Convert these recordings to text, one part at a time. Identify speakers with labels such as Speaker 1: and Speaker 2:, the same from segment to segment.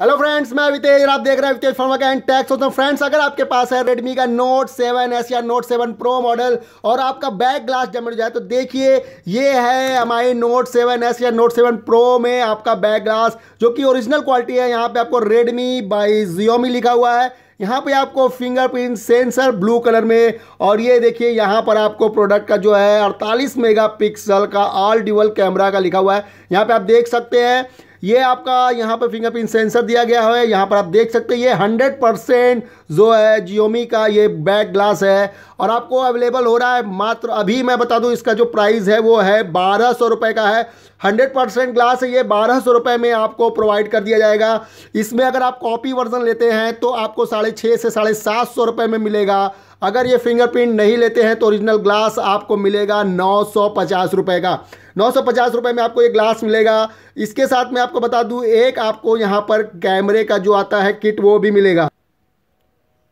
Speaker 1: hello friends मैं वितेज आप देख रहे हैं वितेज फर्मा का एंड टैक्स होता हूँ फ्रेंड्स अगर आपके पास है रेडमी का नोट सेवन एस या नोट सेवन प्रो मॉडल और आपका बैक ग्लास डैमेज हो जाए तो देखिए ये है हमारे नोट सेवन एस या नोट सेवन प्रो में आपका बैक ग्लास जो कि ओरिजिनल क्वालिटी है यहाँ पे आपको रेडमी बाई जियोमी लिखा हुआ है यहाँ पे आपको फिंगरप्रिंट सेंसर ब्लू कलर में और ये देखिए यहाँ पर आपको प्रोडक्ट का जो है 48 मेगापिक्सल का ऑल ड्यूअल कैमरा का लिखा हुआ है यहाँ पे आप देख सकते हैं ये आपका यहाँ पर फिंगरप्रिंट सेंसर दिया गया है यहाँ पर आप देख सकते हैं ये हंड्रेड परसेंट जो है जियोमी का ये बैक ग्लास है और आपको अवेलेबल हो रहा है मात्र अभी मैं बता दूँ इसका जो प्राइस है वो है बारह सौ रुपये का है हंड्रेड परसेंट ग्लास है ये बारह सौ रुपये में आपको प्रोवाइड कर दिया जाएगा इसमें अगर आप कॉपी वर्जन लेते हैं तो आपको साढ़े छः से साढ़े सात सौ रुपये में मिलेगा अगर ये फिंगरप्रिंट नहीं लेते हैं तो ओरिजिनल ग्लास आपको मिलेगा नौ सौ पचास रुपये का नौ रुपए में आपको एक ग्लास मिलेगा इसके साथ मैं आपको बता दूँ एक आपको यहाँ पर कैमरे का जो आता है किट वो भी मिलेगा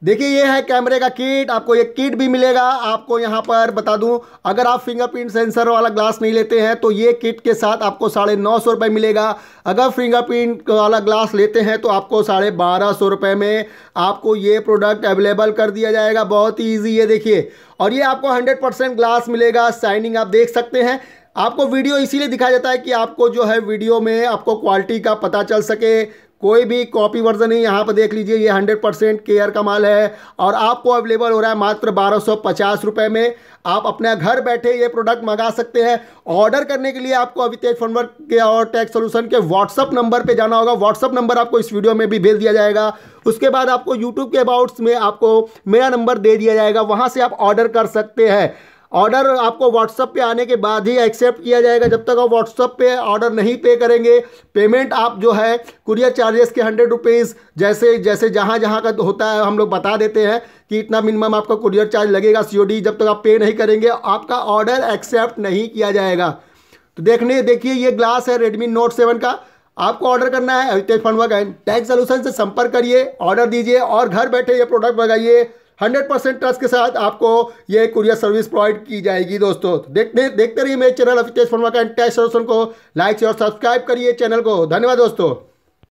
Speaker 1: देखिए ये है कैमरे का किट आपको ये किट भी मिलेगा आपको यहाँ पर बता दूँ अगर आप फिंगरप्रिंट सेंसर वाला ग्लास नहीं लेते हैं तो ये किट के साथ आपको साढ़े नौ सौ रुपये मिलेगा अगर फिंगरप्रिंट वाला ग्लास लेते हैं तो आपको साढ़े बारह सौ रुपये में आपको ये प्रोडक्ट अवेलेबल कर दिया जाएगा बहुत ही ईजी है देखिए और ये आपको हंड्रेड परसेंट ग्लास मिलेगा शाइनिंग आप देख सकते हैं आपको वीडियो इसीलिए दिखाया जाता है कि आपको जो है वीडियो में आपको क्वालिटी का पता चल सके कोई भी कॉपी वर्जन नहीं यहाँ पर देख लीजिए ये 100 परसेंट केयर का माल है और आपको अवेलेबल हो रहा है मात्र बारह सौ में आप अपने घर बैठे ये प्रोडक्ट मंगा सकते हैं ऑर्डर करने के लिए आपको अवितेज फनवर्क के और टैक्स सोल्यूशन के व्हाट्सअप नंबर पे जाना होगा व्हाट्सअप नंबर आपको इस वीडियो में भी भेज दिया जाएगा उसके बाद आपको यूट्यूब के अबाउट्स में आपको मेरा नंबर दे दिया जाएगा वहाँ से आप ऑर्डर कर सकते हैं ऑर्डर आपको व्हाट्सअप पे आने के बाद ही एक्सेप्ट किया जाएगा जब तक आप व्हाट्सअप पे ऑर्डर नहीं पे करेंगे पेमेंट आप जो है कुरियर चार्जेस के हंड्रेड रुपीज़ जैसे जैसे जहाँ जहाँ का होता है हम लोग बता देते हैं कि इतना मिनिमम आपका कुरियर चार्ज लगेगा सी जब तक आप पे नहीं करेंगे आपका ऑर्डर एक्सेप्ट नहीं किया जाएगा तो देखने देखिए ये ग्लास है रेडमी नोट सेवन का आपको ऑर्डर करना है टैक्स सोल्यूशन तो से संपर्क करिए ऑर्डर दीजिए और घर बैठे ये प्रोडक्ट मंगाइए हंड्रेड परसेंट ट्रस्ट के साथ आपको ये कुरियर सर्विस प्रोवाइड की जाएगी दोस्तों देखते देखते रहिए मेरे चैनल अफितेश फर्मा का इंटेस्ट को लाइक और सब्सक्राइब करिए चैनल को धन्यवाद दोस्तों